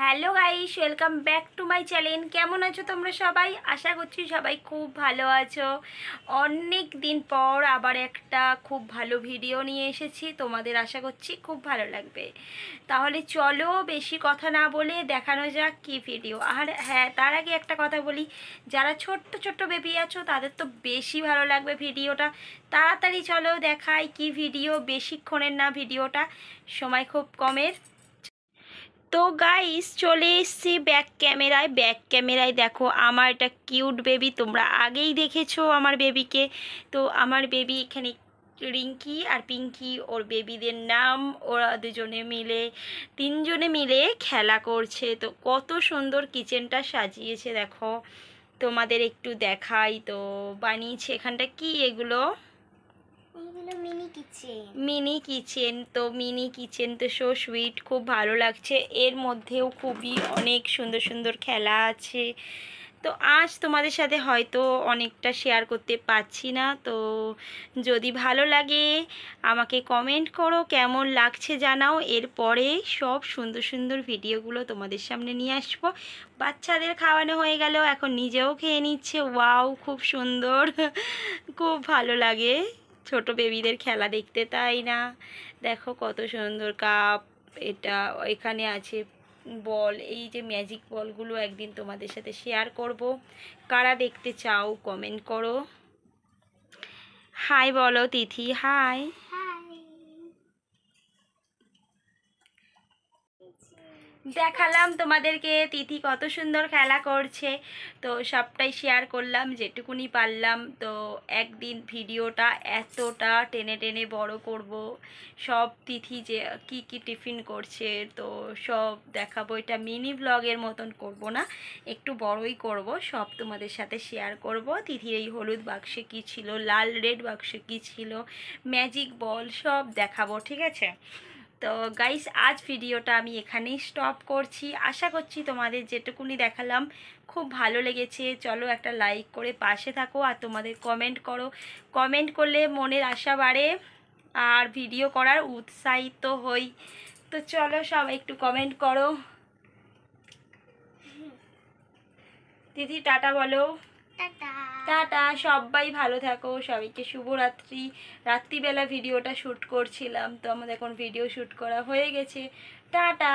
hello guys welcome back to my channel কেমন আছো তোমরা সবাই আশা করছি সবাই খুব ভালো আছো অনেক দিন পর আবার একটা খুব ভালো ভিডিও নিয়ে এসেছি তোমাদের আশা করছি খুব ভালো লাগবে তাহলে চলো বেশি কথা না বলে দেখানো যাক কি ভিডিও আর হ্যাঁ তার আগে একটা কথা বলি যারা ছোট্ট ছোট্ট বেবি আছো তাদের তো বেশি ভালো লাগবে ভিডিওটা তাড়াতাড়ি চলো দেখাই কি ভিডিও বেশিক্ষণের না ভিডিওটা সময় খুব কমের তো গাইস চলে এসছি ব্যাক ক্যামেরায় ব্যাক ক্যামেরায় দেখো আমার এটা কিউট বেবি তোমরা আগেই দেখেছো আমার বেবিকে তো আমার বেবি এখানে রিঙ্কি আর পিঙ্কি ওর বেবিদের নাম ওরা দুজনে মিলে তিনজনে মিলে খেলা করছে তো কত সুন্দর কিচেনটা সাজিয়েছে দেখো তোমাদের একটু দেখাই তো বানিয়েছে এখানটা কি এগুলো মিনি কিচেন তো মিনি কিচেন তো সো সুইট খুব ভালো লাগছে এর মধ্যেও খুবই অনেক সুন্দর সুন্দর খেলা আছে তো আজ তোমাদের সাথে হয়তো অনেকটা শেয়ার করতে পারছি না তো যদি ভালো লাগে আমাকে কমেন্ট করো কেমন লাগছে জানাও এরপরে সব সুন্দর সুন্দর ভিডিওগুলো তোমাদের সামনে নিয়ে আসবো বাচ্চাদের খাওয়ানো হয়ে গেল এখন নিজেও খেয়ে নিচ্ছে ওয়াও খুব সুন্দর খুব ভালো লাগে ছোট বেবিদের খেলা দেখতে তাই না দেখো কত সুন্দর কাপ এটা এখানে আছে বল এই যে ম্যাজিক বলগুলো একদিন তোমাদের সাথে শেয়ার করব কারা দেখতে চাও কমেন্ট করো হাই বলো তিথি হাই দেখালাম তোমাদেরকে তিথি কত সুন্দর খেলা করছে তো সবটাই শেয়ার করলাম যেটুকুনি পারলাম তো একদিন ভিডিওটা এতটা টেনে টেনে বড় করব সব তিথি যে কি কি টিফিন করছে তো সব দেখাবো এটা মিনি ব্লগের মতন করব না একটু বড়ই করব সব তোমাদের সাথে শেয়ার করব তিথির এই হলুদ বাক্সে কি ছিল লাল রেড বাক্সে কি ছিল ম্যাজিক বল সব দেখাবো ঠিক আছে তো গাইস আজ ভিডিওটা আমি এখানেই স্টপ করছি আশা করছি তোমাদের যেটুকুনি দেখালাম খুব ভালো লেগেছে চলো একটা লাইক করে পাশে থাকো আর তোমাদের কমেন্ট করো কমেন্ট করলে মনের আশা বাড়ে আর ভিডিও করার উৎসাহিত হই তো চলো সব একটু কমেন্ট করো দিদি টাটা বলো টাটা সবাই ভালো থাকো সবাইকে শুভরাত্রি রাত্রিবেলা ভিডিওটা শ্যুট করছিলাম তো আমাদের এখন ভিডিও শ্যুট করা হয়ে গেছে টাটা